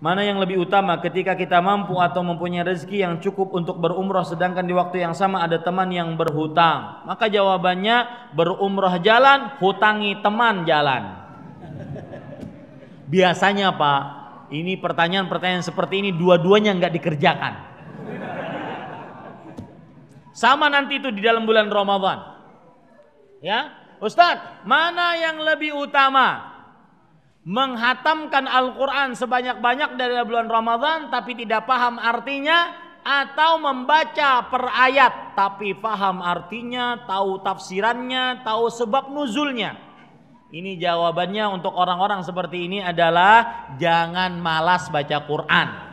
Mana yang lebih utama ketika kita mampu atau mempunyai rezeki yang cukup untuk berumrah sedangkan di waktu yang sama ada teman yang berhutang? Maka jawabannya berumrah jalan, hutangi teman jalan. Biasanya Pak, ini pertanyaan-pertanyaan seperti ini dua-duanya nggak dikerjakan. Sama nanti itu di dalam bulan Ramadan. Ya, Ustadz, mana yang lebih utama? menghatamkan Al-Quran sebanyak-banyak dari bulan Ramadan tapi tidak paham artinya atau membaca per ayat tapi paham artinya, tahu tafsirannya, tahu sebab nuzulnya. Ini jawabannya untuk orang-orang seperti ini adalah jangan malas baca Quran.